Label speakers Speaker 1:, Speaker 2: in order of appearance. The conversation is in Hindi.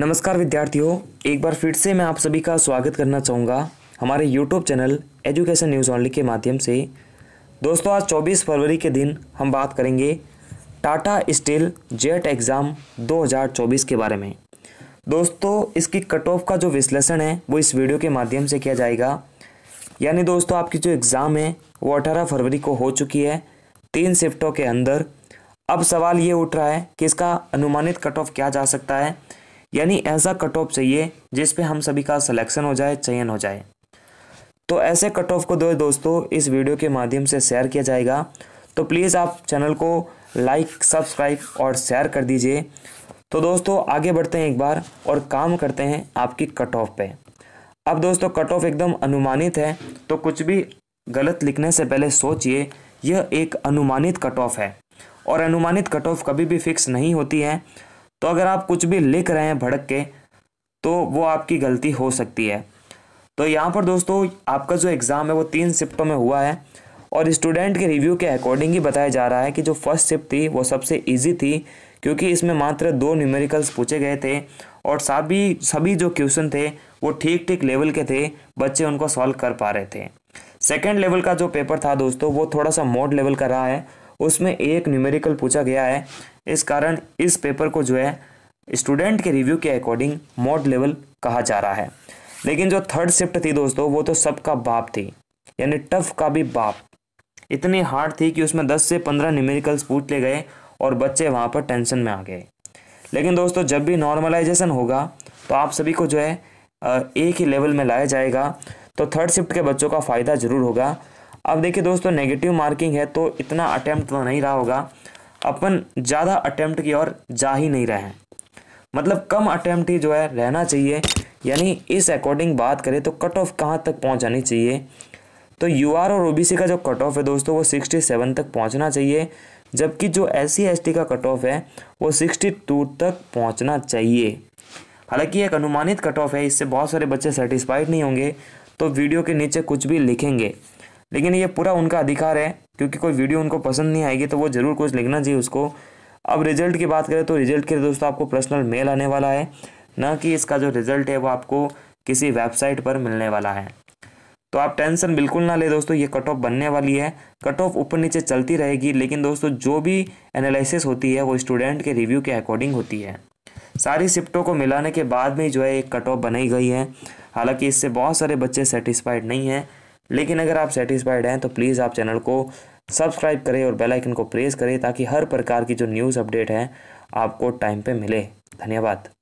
Speaker 1: नमस्कार विद्यार्थियों एक बार फिर से मैं आप सभी का स्वागत करना चाहूँगा हमारे YouTube channel Education News Only के माध्यम से दोस्तों आज 24 फरवरी के दिन हम बात करेंगे टाटा स्टील जेट एग्ज़ाम 2024 के बारे में दोस्तों इसकी कट ऑफ का जो विश्लेषण है वो इस वीडियो के माध्यम से किया जाएगा यानी दोस्तों आपकी जो एग्ज़ाम है वो अठारह फरवरी को हो चुकी है तीन शिफ्टों के अंदर अब सवाल ये उठ रहा है कि इसका अनुमानित कट ऑफ क्या जा सकता है यानी ऐसा कट ऑफ चाहिए जिस पे हम सभी का सिलेक्शन हो जाए चयन हो जाए तो ऐसे कट ऑफ को दो दोस्तों इस वीडियो के माध्यम से शेयर किया जाएगा तो प्लीज़ आप चैनल को लाइक सब्सक्राइब और शेयर कर दीजिए तो दोस्तों आगे बढ़ते हैं एक बार और काम करते हैं आपकी कट ऑफ पर अब दोस्तों कट ऑफ एकदम अनुमानित है तो कुछ भी गलत लिखने से पहले सोचिए यह एक अनुमानित कट ऑफ है और अनुमानित कट ऑफ कभी भी फिक्स नहीं होती है तो अगर आप कुछ भी लिख रहे हैं भड़क के तो वो आपकी गलती हो सकती है तो यहाँ पर दोस्तों आपका जो एग्ज़ाम है वो तीन शिफ्टों में हुआ है और स्टूडेंट के रिव्यू के अकॉर्डिंग ही बताया जा रहा है कि जो फर्स्ट शिफ्ट थी वो सबसे ईजी थी क्योंकि इसमें मात्र दो न्यूमेरिकल्स पूछे गए थे और सभी सभी जो क्वेश्चन थे वो ठीक ठीक लेवल के थे बच्चे उनको सॉल्व कर पा रहे थे सेकेंड लेवल का जो पेपर था दोस्तों वो थोड़ा सा मोड लेवल का रहा है उसमें एक न्यूमेरिकल पूछा गया है इस कारण इस पेपर को जो है स्टूडेंट के रिव्यू के अकॉर्डिंग मॉड लेवल कहा जा रहा है लेकिन जो थर्ड शिफ्ट थी दोस्तों वो तो सबका बाप थी यानी टफ का भी बाप इतनी हार्ड थी कि उसमें 10 से 15 न्यूमेरिकल्स पूछ ले गए और बच्चे वहाँ पर टेंशन में आ गए लेकिन दोस्तों जब भी नॉर्मलाइजेशन होगा तो आप सभी को जो है एक ही लेवल में लाया जाएगा तो थर्ड शिफ्ट के बच्चों का फ़ायदा ज़रूर होगा अब देखिए दोस्तों नेगेटिव मार्किंग है तो इतना अटैम्प्ट तो नहीं रहा होगा अपन ज़्यादा अटैम्प्ट की ओर जा ही नहीं रहे हैं मतलब कम अटैम्प्ट ही जो है रहना चाहिए यानी इस अकॉर्डिंग बात करें तो कट ऑफ कहाँ तक पहुँचानी चाहिए तो यू और ओ का जो कट ऑफ है दोस्तों वो सिक्सटी सेवन तक पहुँचना चाहिए जबकि जो एस सी का कट ऑफ है वो सिक्सटी टू तक पहुँचना चाहिए हालांकि एक अनुमानित कट ऑफ है इससे बहुत सारे बच्चे सेटिस्फाइड नहीं होंगे तो वीडियो के नीचे कुछ भी लिखेंगे लेकिन ये पूरा उनका अधिकार है क्योंकि कोई वीडियो उनको पसंद नहीं आएगी तो वो ज़रूर कुछ लिखना चाहिए उसको अब रिजल्ट की बात करें तो रिजल्ट के दोस्तों आपको पर्सनल मेल आने वाला है ना कि इसका जो रिजल्ट है वो आपको किसी वेबसाइट पर मिलने वाला है तो आप टेंशन बिल्कुल ना ले दोस्तों ये कट ऑफ बनने वाली है कट ऑफ ऊपर नीचे चलती रहेगी लेकिन दोस्तों जो भी एनालिसिस होती है वो स्टूडेंट के रिव्यू के अकॉर्डिंग होती है सारी शिफ्टों को मिलाने के बाद में जो है एक कट ऑफ बनाई गई है हालांकि इससे बहुत सारे बच्चे सेटिस्फाइड नहीं हैं लेकिन अगर आप सेटिस्फाइड हैं तो प्लीज़ आप चैनल को सब्सक्राइब करें और बेल आइकन को प्रेस करें ताकि हर प्रकार की जो न्यूज़ अपडेट हैं आपको टाइम पे मिले धन्यवाद